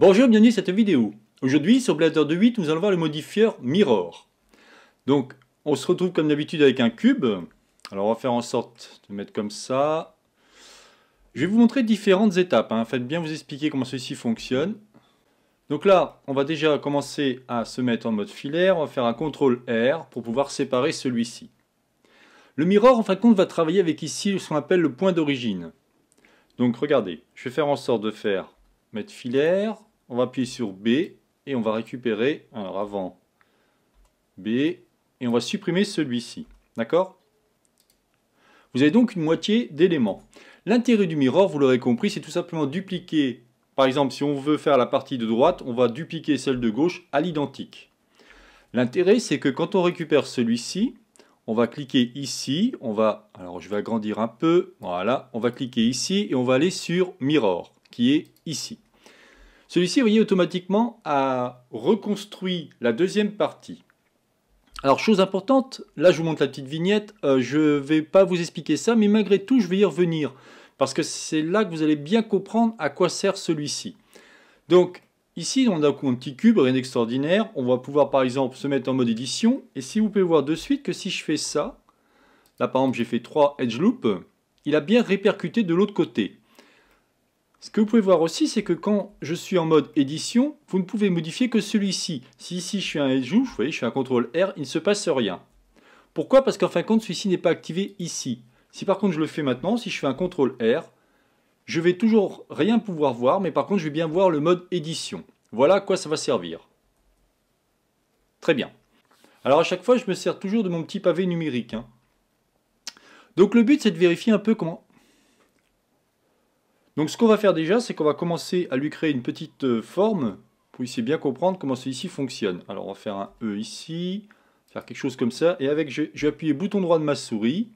Bonjour, bienvenue à cette vidéo. Aujourd'hui, sur Blender 2.8, nous allons voir le modifieur Mirror. Donc, on se retrouve comme d'habitude avec un cube. Alors, on va faire en sorte de mettre comme ça. Je vais vous montrer différentes étapes. Hein. Faites bien vous expliquer comment ceci fonctionne. Donc là, on va déjà commencer à se mettre en mode filaire. On va faire un CTRL R pour pouvoir séparer celui-ci. Le mirror, en fin de compte, va travailler avec ici ce qu'on appelle le point d'origine. Donc, regardez, je vais faire en sorte de faire mettre filaire, on va appuyer sur B et on va récupérer, alors avant, B, et on va supprimer celui-ci, d'accord Vous avez donc une moitié d'éléments. L'intérêt du mirror, vous l'aurez compris, c'est tout simplement dupliquer, par exemple, si on veut faire la partie de droite, on va dupliquer celle de gauche à l'identique. L'intérêt, c'est que quand on récupère celui-ci, on va cliquer ici, on va, alors je vais agrandir un peu, voilà, on va cliquer ici et on va aller sur Mirror, qui est ici. Celui-ci, vous voyez, automatiquement a reconstruit la deuxième partie. Alors, chose importante, là je vous montre la petite vignette, euh, je ne vais pas vous expliquer ça, mais malgré tout, je vais y revenir, parce que c'est là que vous allez bien comprendre à quoi sert celui-ci. Donc, ici, on a un petit cube, rien d'extraordinaire, on va pouvoir par exemple se mettre en mode édition, et si vous pouvez voir de suite que si je fais ça, là par exemple j'ai fait 3 edge loops, il a bien répercuté de l'autre côté. Ce que vous pouvez voir aussi, c'est que quand je suis en mode édition, vous ne pouvez modifier que celui-ci. Si ici je suis un joue vous voyez, je fais un CTRL R, il ne se passe rien. Pourquoi Parce qu'en fin de compte, celui-ci n'est pas activé ici. Si par contre je le fais maintenant, si je fais un CTRL R, je vais toujours rien pouvoir voir, mais par contre je vais bien voir le mode édition. Voilà à quoi ça va servir. Très bien. Alors à chaque fois, je me sers toujours de mon petit pavé numérique. Hein. Donc le but, c'est de vérifier un peu comment donc ce qu'on va faire déjà, c'est qu'on va commencer à lui créer une petite euh, forme pour essayer bien comprendre comment celui-ci fonctionne. Alors on va faire un E ici, faire quelque chose comme ça, et avec, je, vais appuyer bouton droit de ma souris.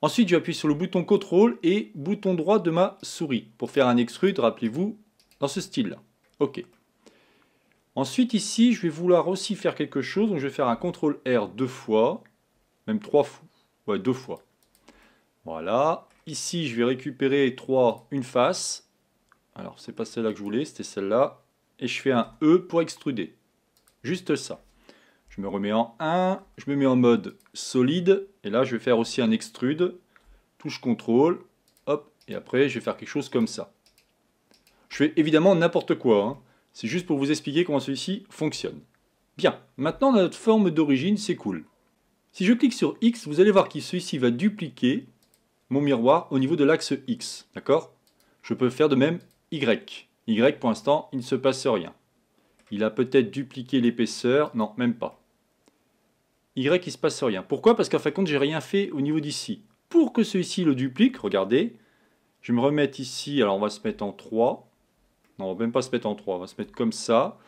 Ensuite, je vais appuyer sur le bouton CTRL et bouton droit de ma souris pour faire un extrude, rappelez-vous, dans ce style-là. OK. Ensuite, ici, je vais vouloir aussi faire quelque chose, donc je vais faire un ctrl R deux fois, même trois fois, ouais, deux fois. Voilà, Ici, je vais récupérer 3, une face. Alors, c'est pas celle-là que je voulais, c'était celle-là. Et je fais un E pour extruder. Juste ça. Je me remets en 1, je me mets en mode solide. Et là, je vais faire aussi un extrude. Touche contrôle. Hop, et après, je vais faire quelque chose comme ça. Je fais évidemment n'importe quoi. Hein. C'est juste pour vous expliquer comment celui-ci fonctionne. Bien, maintenant notre forme d'origine, c'est cool. Si je clique sur X, vous allez voir que celui-ci va dupliquer mon miroir au niveau de l'axe X. D'accord Je peux faire de même Y. Y, pour l'instant, il ne se passe rien. Il a peut-être dupliqué l'épaisseur. Non, même pas. Y, il ne se passe rien. Pourquoi Parce qu'en fin de compte, j'ai rien fait au niveau d'ici. Pour que celui-ci le duplique, regardez, je me remets ici. Alors, on va se mettre en 3. Non, on va même pas se mettre en 3. On va se mettre comme ça.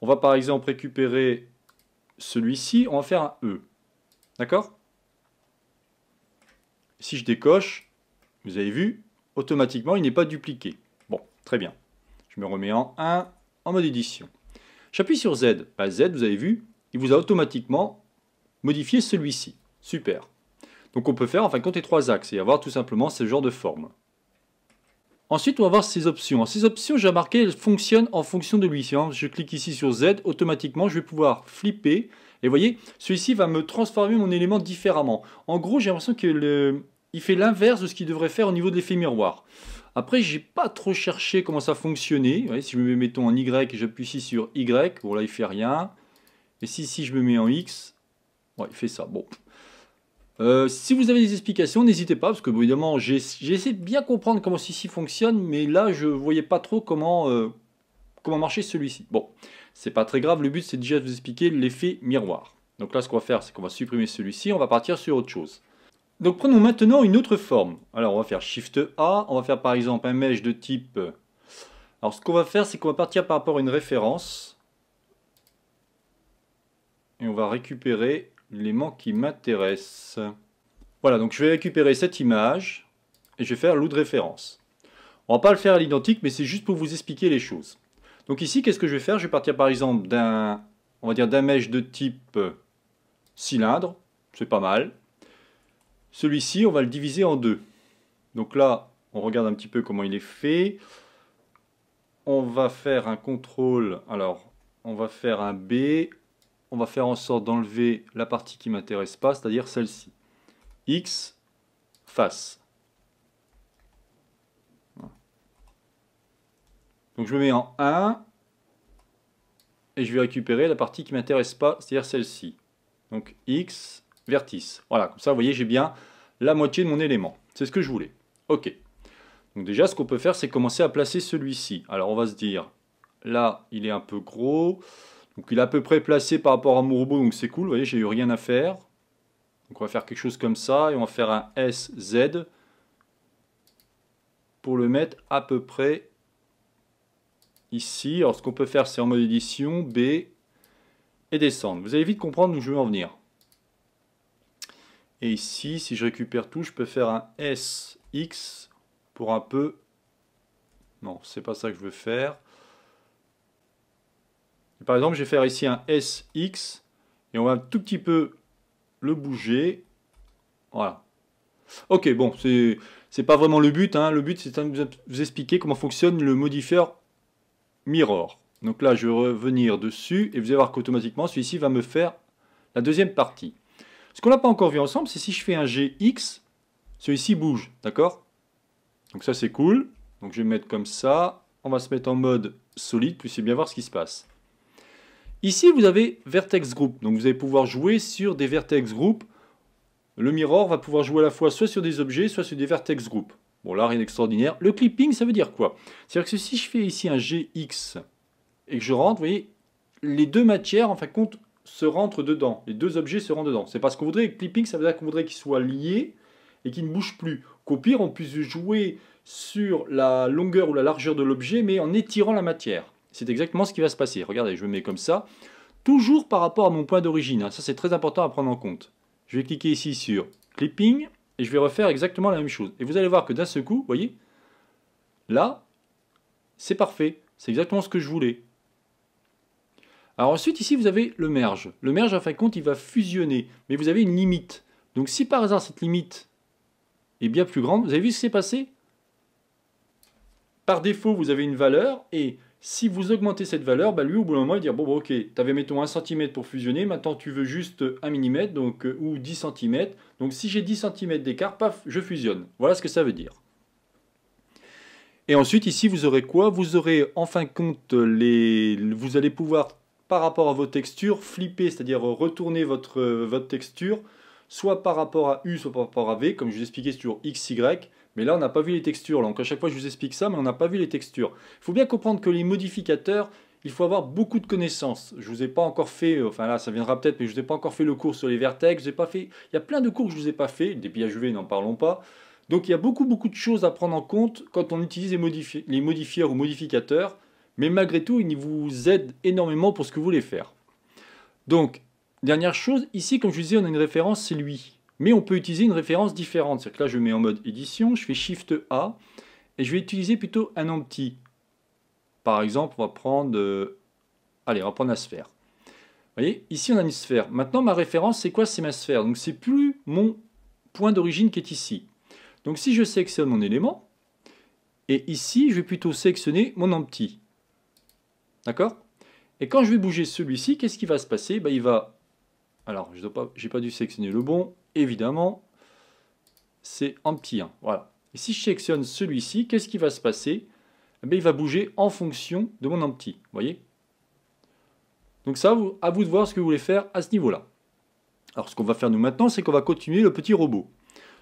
On va par exemple récupérer celui-ci. On va faire un E. D'accord si je décoche, vous avez vu, automatiquement, il n'est pas dupliqué. Bon, très bien. Je me remets en 1 en mode édition. J'appuie sur Z. Bah, Z, vous avez vu, il vous a automatiquement modifié celui-ci. Super. Donc on peut faire enfin, compter trois axes et avoir tout simplement ce genre de forme. Ensuite, on va voir ces options. Ces options, j'ai marqué, elles fonctionnent en fonction de lui. Si je clique ici sur Z, automatiquement, je vais pouvoir flipper et vous voyez, celui-ci va me transformer mon élément différemment. En gros, j'ai l'impression qu'il le, fait l'inverse de ce qu'il devrait faire au niveau de l'effet miroir. Après, j'ai pas trop cherché comment ça fonctionnait. si je me mets en Y et j'appuie ici sur Y, bon là il fait rien. Et si si je me mets en X, il fait ça. Bon. Euh, si vous avez des explications, n'hésitez pas, parce que évidemment j'ai essayé de bien comprendre comment ceci fonctionne, mais là je voyais pas trop comment, euh, Comment marcher celui-ci Bon, c'est pas très grave, le but c'est déjà de vous expliquer l'effet miroir. Donc là, ce qu'on va faire, c'est qu'on va supprimer celui-ci, on va partir sur autre chose. Donc prenons maintenant une autre forme. Alors on va faire Shift A, on va faire par exemple un mesh de type... Alors ce qu'on va faire, c'est qu'on va partir par rapport à une référence. Et on va récupérer l'élément qui m'intéresse. Voilà, donc je vais récupérer cette image et je vais faire de référence. On va pas le faire à l'identique, mais c'est juste pour vous expliquer les choses. Donc ici, qu'est-ce que je vais faire Je vais partir par exemple d'un, on va dire d'un mèche de type euh, cylindre, c'est pas mal. Celui-ci, on va le diviser en deux. Donc là, on regarde un petit peu comment il est fait. On va faire un contrôle, alors on va faire un B, on va faire en sorte d'enlever la partie qui m'intéresse pas, c'est-à-dire celle-ci. X face. Donc je me mets en 1 et je vais récupérer la partie qui ne m'intéresse pas, c'est-à-dire celle-ci. Donc X, vertice. Voilà, comme ça, vous voyez, j'ai bien la moitié de mon élément. C'est ce que je voulais. OK. Donc déjà, ce qu'on peut faire, c'est commencer à placer celui-ci. Alors on va se dire, là, il est un peu gros. Donc il est à peu près placé par rapport à mon robot, donc c'est cool. Vous voyez, j'ai eu rien à faire. Donc on va faire quelque chose comme ça, et on va faire un SZ pour le mettre à peu près ici. Alors, ce qu'on peut faire, c'est en mode édition, B, et descendre. Vous allez vite comprendre où je veux en venir. Et ici, si je récupère tout, je peux faire un SX pour un peu... Non, c'est pas ça que je veux faire. par exemple, je vais faire ici un SX et on va un tout petit peu le bouger. Voilà. Ok, bon, c'est pas vraiment le but. Hein. Le but, c'est de vous expliquer comment fonctionne le modifier Mirror. Donc là, je vais revenir dessus et vous allez voir qu'automatiquement, celui-ci va me faire la deuxième partie. Ce qu'on n'a pas encore vu ensemble, c'est si je fais un GX, celui-ci bouge, d'accord Donc ça, c'est cool. Donc je vais me mettre comme ça. On va se mettre en mode solide, puis c'est bien voir ce qui se passe. Ici, vous avez Vertex Group. Donc vous allez pouvoir jouer sur des Vertex Group. Le mirror va pouvoir jouer à la fois soit sur des objets, soit sur des Vertex Group. Bon, là, rien d'extraordinaire. Le clipping, ça veut dire quoi C'est-à-dire que si je fais ici un GX et que je rentre, vous voyez, les deux matières, en fin compte, se rentrent dedans. Les deux objets se rentrent dedans. C'est parce qu'on voudrait, clipping, ça veut dire qu'on voudrait qu'ils soient liés et qu'ils ne bougent plus. Qu'au pire, on puisse jouer sur la longueur ou la largeur de l'objet, mais en étirant la matière. C'est exactement ce qui va se passer. Regardez, je me mets comme ça, toujours par rapport à mon point d'origine. Hein. Ça, c'est très important à prendre en compte. Je vais cliquer ici sur clipping et je vais refaire exactement la même chose. Et vous allez voir que d'un seul coup, vous voyez, là, c'est parfait. C'est exactement ce que je voulais. Alors ensuite, ici, vous avez le merge. Le merge, en fin de compte, il va fusionner. Mais vous avez une limite. Donc si par hasard, cette limite est bien plus grande, vous avez vu ce qui s'est passé Par défaut, vous avez une valeur et si vous augmentez cette valeur, bah lui, au bout d'un moment, il va dire Bon, bah, ok, tu avais, mettons, 1 cm pour fusionner, maintenant tu veux juste 1 euh, mm donc, euh, ou 10 cm. Donc, si j'ai 10 cm d'écart, paf, je fusionne. Voilà ce que ça veut dire. Et ensuite, ici, vous aurez quoi Vous aurez en fin de compte, les... vous allez pouvoir, par rapport à vos textures, flipper, c'est-à-dire retourner votre, euh, votre texture, soit par rapport à U, soit par rapport à V, comme je vous expliquais sur X, Y. Mais là, on n'a pas vu les textures. Donc à chaque fois, je vous explique ça, mais on n'a pas vu les textures. Il faut bien comprendre que les modificateurs, il faut avoir beaucoup de connaissances. Je ne vous ai pas encore fait, euh, enfin là, ça viendra peut-être, mais je vous ai pas encore fait le cours sur les vertex. pas fait. Il y a plein de cours que je vous ai pas fait. Des billets UV, n'en parlons pas. Donc il y a beaucoup, beaucoup de choses à prendre en compte quand on utilise les, modifier, les modifieurs ou modificateurs. Mais malgré tout, ils vous aident énormément pour ce que vous voulez faire. Donc, dernière chose, ici, comme je vous disais, on a une référence, c'est lui mais on peut utiliser une référence différente. C'est-à-dire que là, je mets en mode édition, je fais Shift A, et je vais utiliser plutôt un empty. Par exemple, on va prendre... Euh, allez, on va prendre la sphère. Vous voyez, ici, on a une sphère. Maintenant, ma référence, c'est quoi C'est ma sphère. Donc, c'est plus mon point d'origine qui est ici. Donc, si je sélectionne mon élément, et ici, je vais plutôt sélectionner mon empty. D'accord Et quand je vais bouger celui-ci, qu'est-ce qui va se passer bah, Il va... Alors, je n'ai pas dû sélectionner le bon évidemment, c'est un petit 1. Voilà. Et si je sélectionne celui-ci, qu'est-ce qui va se passer eh Il va bouger en fonction de mon empty. Vous voyez Donc ça, à vous de voir ce que vous voulez faire à ce niveau-là. Alors ce qu'on va faire nous maintenant, c'est qu'on va continuer le petit robot.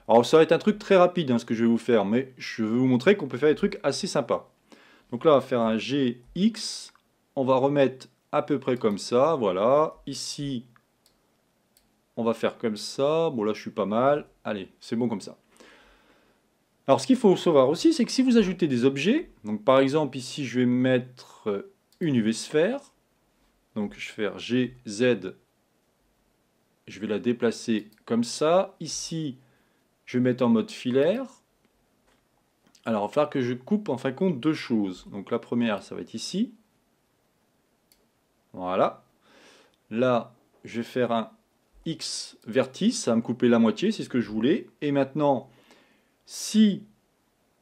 Alors ça va être un truc très rapide hein, ce que je vais vous faire, mais je vais vous montrer qu'on peut faire des trucs assez sympas. Donc là, on va faire un GX, on va remettre à peu près comme ça, voilà. Ici, on va faire comme ça, bon là je suis pas mal, allez, c'est bon comme ça. Alors ce qu'il faut savoir aussi, c'est que si vous ajoutez des objets, donc par exemple ici je vais mettre une UV sphère, donc je vais faire G, Z, je vais la déplacer comme ça, ici je vais mettre en mode filaire, alors il va falloir que je coupe en fin de compte deux choses, donc la première ça va être ici, voilà, là je vais faire un x vertice, ça va me couper la moitié, c'est ce que je voulais. Et maintenant, si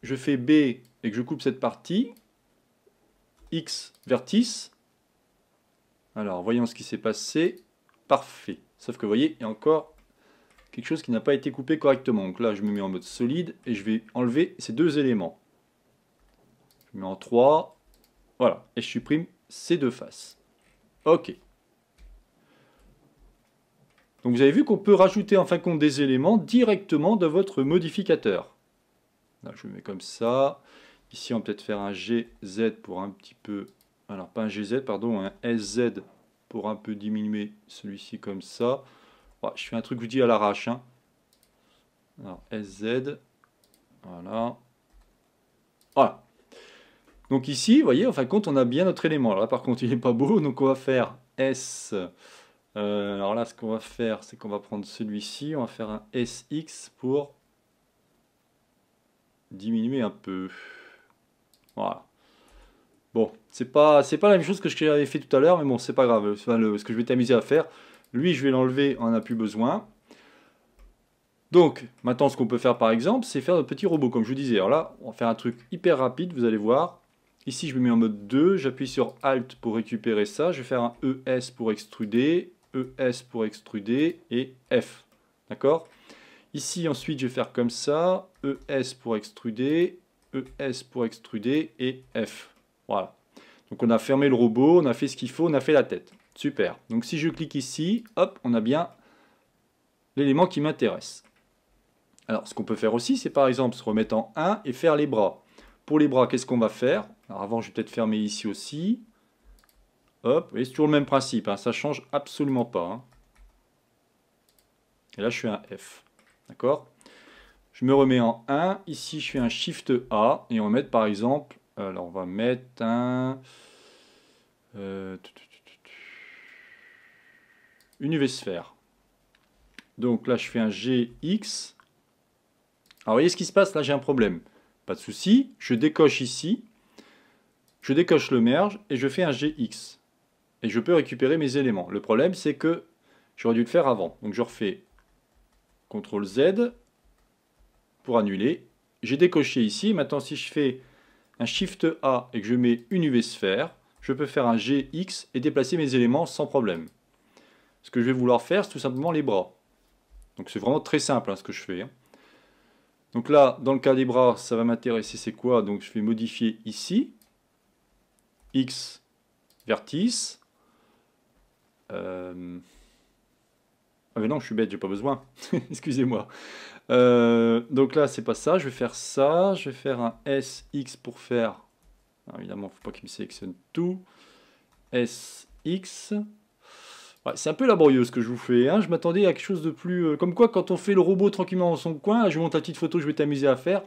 je fais b et que je coupe cette partie, x vertice, alors voyons ce qui s'est passé, parfait. Sauf que vous voyez, il y a encore quelque chose qui n'a pas été coupé correctement. Donc là, je me mets en mode solide et je vais enlever ces deux éléments. Je mets en 3, voilà, et je supprime ces deux faces. Ok. Donc vous avez vu qu'on peut rajouter en fin de compte des éléments directement de votre modificateur. Là, je le mets comme ça. Ici, on peut peut-être faire un GZ pour un petit peu... Alors, pas un GZ, pardon, un SZ pour un peu diminuer celui-ci comme ça. je fais un truc, je dis à l'arrache. Hein. Alors, SZ. Voilà. Voilà. Donc ici, vous voyez, en fin de compte, on a bien notre élément. là, par contre, il n'est pas beau. Donc, on va faire S... Euh, alors là, ce qu'on va faire, c'est qu'on va prendre celui-ci, on va faire un SX pour diminuer un peu. Voilà. Bon, c'est pas, pas la même chose que ce que j'avais fait tout à l'heure, mais bon, c'est pas grave. ce que je vais t'amuser à faire, lui, je vais l'enlever, on n'en a plus besoin. Donc, maintenant, ce qu'on peut faire, par exemple, c'est faire de petits robot, comme je vous disais. Alors là, on va faire un truc hyper rapide, vous allez voir. Ici, je me mets en mode 2, j'appuie sur Alt pour récupérer ça, je vais faire un ES pour extruder, ES pour extruder et F. D'accord Ici, ensuite, je vais faire comme ça. ES pour extruder, ES pour extruder et F. Voilà. Donc, on a fermé le robot, on a fait ce qu'il faut, on a fait la tête. Super. Donc, si je clique ici, hop, on a bien l'élément qui m'intéresse. Alors, ce qu'on peut faire aussi, c'est par exemple se remettre en 1 et faire les bras. Pour les bras, qu'est-ce qu'on va faire Alors, avant, je vais peut-être fermer ici aussi. Hop, c'est toujours le même principe, ça hein. ça change absolument pas. Hein. Et là, je suis un F. D'accord Je me remets en 1. Ici, je fais un Shift A. Et on va mettre, par exemple, alors on va mettre un... une UV sphère. Donc là, je fais un GX. Alors, vous voyez ce qui se passe Là, j'ai un problème. Pas de souci. Je décoche ici. Je décoche le merge et je fais un GX et je peux récupérer mes éléments. Le problème, c'est que j'aurais dû le faire avant. Donc je refais CTRL Z pour annuler. J'ai décoché ici. Maintenant, si je fais un SHIFT A et que je mets une UV sphère, je peux faire un GX et déplacer mes éléments sans problème. Ce que je vais vouloir faire, c'est tout simplement les bras. Donc c'est vraiment très simple hein, ce que je fais. Hein. Donc là, dans le cas des bras, ça va m'intéresser, c'est quoi Donc je vais modifier ici, X, vertice, euh, ah mais non, je suis bête, j'ai pas besoin. Excusez-moi. Euh, donc là, c'est pas ça. Je vais faire ça. Je vais faire un SX pour faire... il ah, évidemment, faut pas qu'il me sélectionne tout. SX. Ouais, c'est un peu laborieux ce que je vous fais. Hein. Je m'attendais à quelque chose de plus... Euh, comme quoi, quand on fait le robot tranquillement dans son coin, je vous montre la petite photo je vais t'amuser à faire.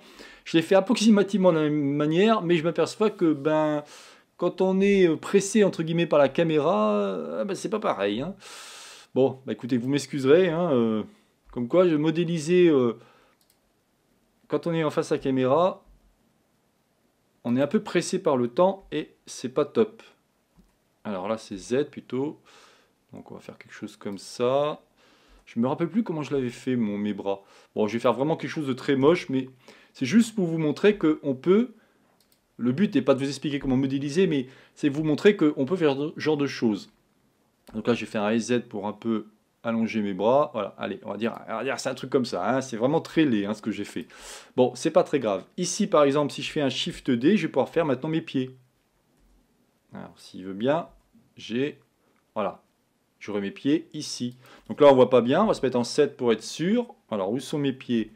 Je l'ai fait approximativement de la même manière, mais je m'aperçois que... ben quand on est euh, pressé, entre guillemets, par la caméra, euh, ah bah, c'est pas pareil. Hein. Bon, bah, écoutez, vous m'excuserez. Hein, euh, comme quoi, je vais modéliser quand on est en face à la caméra, on est un peu pressé par le temps et c'est pas top. Alors là, c'est Z plutôt. Donc on va faire quelque chose comme ça. Je me rappelle plus comment je l'avais fait, mon, mes bras. Bon, je vais faire vraiment quelque chose de très moche, mais c'est juste pour vous montrer qu'on peut le but n'est pas de vous expliquer comment modéliser, mais c'est vous montrer qu'on peut faire ce genre de choses. Donc là, j'ai fait un SZ pour un peu allonger mes bras. Voilà, allez, on va dire, dire c'est un truc comme ça. Hein. c'est vraiment très laid hein, ce que j'ai fait. Bon, c'est pas très grave. Ici, par exemple, si je fais un Shift D, je vais pouvoir faire maintenant mes pieds. Alors, s'il veut bien, j'ai... Voilà, j'aurai mes pieds ici. Donc là, on voit pas bien. On va se mettre en 7 pour être sûr. Alors, où sont mes pieds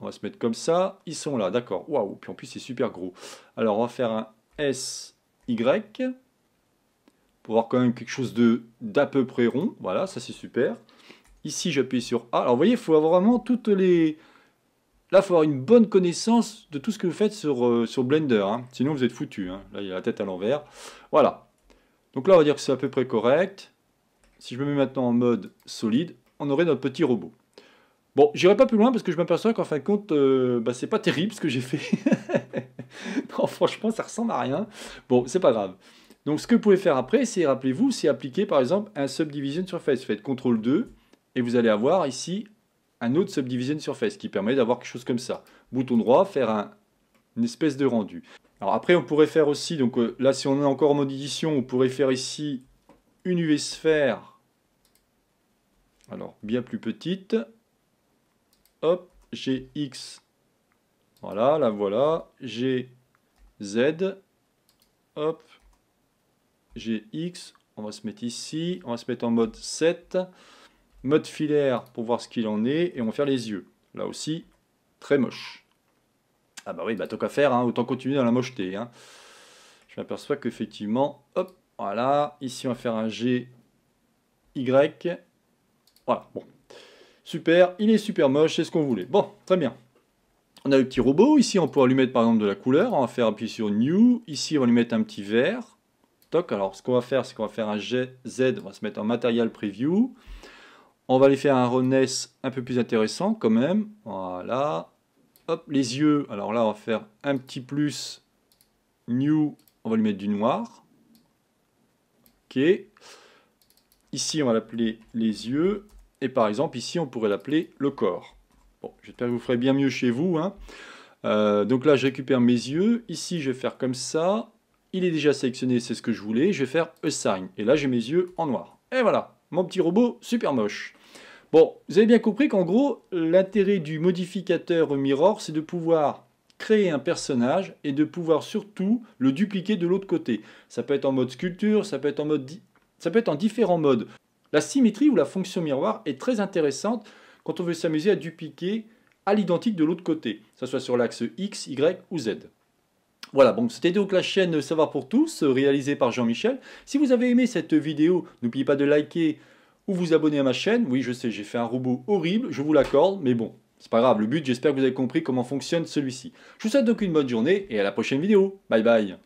on va se mettre comme ça. Ils sont là, d'accord. Waouh, puis en plus, c'est super gros. Alors, on va faire un S, Y. Pour avoir quand même quelque chose de d'à peu près rond. Voilà, ça c'est super. Ici, j'appuie sur A. Alors, vous voyez, il faut avoir vraiment toutes les... Là, il faut avoir une bonne connaissance de tout ce que vous faites sur, euh, sur Blender. Hein. Sinon, vous êtes foutu. Hein. Là, il y a la tête à l'envers. Voilà. Donc là, on va dire que c'est à peu près correct. Si je me mets maintenant en mode solide, on aurait notre petit robot. Bon, j'irai pas plus loin parce que je m'aperçois qu'en fin de compte, euh, bah, c'est pas terrible ce que j'ai fait. non, franchement, ça ressemble à rien. Bon, c'est pas grave. Donc, ce que vous pouvez faire après, c'est, rappelez-vous, c'est appliquer par exemple un subdivision surface. Vous faites CTRL 2 et vous allez avoir ici un autre subdivision surface qui permet d'avoir quelque chose comme ça. Bouton droit, faire une espèce de rendu. Alors après, on pourrait faire aussi, donc euh, là, si on est encore en mode édition, on pourrait faire ici une UV sphère, alors bien plus petite, hop, GX, X. Voilà, la voilà. J'ai Z. Hop. GX, X. On va se mettre ici. On va se mettre en mode 7. Mode filaire pour voir ce qu'il en est. Et on va faire les yeux. Là aussi, très moche. Ah bah oui, bah tant qu'à faire, hein, autant continuer dans la mocheté. Hein. Je m'aperçois qu'effectivement, hop, voilà. Ici, on va faire un G, Y. Voilà, bon. Super, il est super moche, c'est ce qu'on voulait. Bon, très bien. On a le petit robot, ici on pourra lui mettre par exemple de la couleur, on va faire appuyer sur New, ici on va lui mettre un petit vert, toc, alors ce qu'on va faire c'est qu'on va faire un Z, on va se mettre en Material preview, on va lui faire un Roness un peu plus intéressant quand même, voilà, hop, les yeux, alors là on va faire un petit plus, New, on va lui mettre du noir, ok, ici on va l'appeler les yeux, et par exemple, ici, on pourrait l'appeler le corps. Bon, j'espère que vous ferez bien mieux chez vous. Hein. Euh, donc là, je récupère mes yeux. Ici, je vais faire comme ça. Il est déjà sélectionné, c'est ce que je voulais. Je vais faire Assign. Et là, j'ai mes yeux en noir. Et voilà, mon petit robot super moche. Bon, vous avez bien compris qu'en gros, l'intérêt du modificateur mirror, c'est de pouvoir créer un personnage et de pouvoir surtout le dupliquer de l'autre côté. Ça peut être en mode sculpture, ça peut être en mode ça peut être en différents modes. La symétrie ou la fonction miroir est très intéressante quand on veut s'amuser à dupliquer à l'identique de l'autre côté, que ce soit sur l'axe X, Y ou Z. Voilà, bon c'était donc la chaîne Savoir pour tous, réalisée par Jean-Michel. Si vous avez aimé cette vidéo, n'oubliez pas de liker ou vous abonner à ma chaîne. Oui, je sais, j'ai fait un robot horrible, je vous l'accorde, mais bon, c'est pas grave. Le but, j'espère que vous avez compris comment fonctionne celui-ci. Je vous souhaite donc une bonne journée et à la prochaine vidéo. Bye bye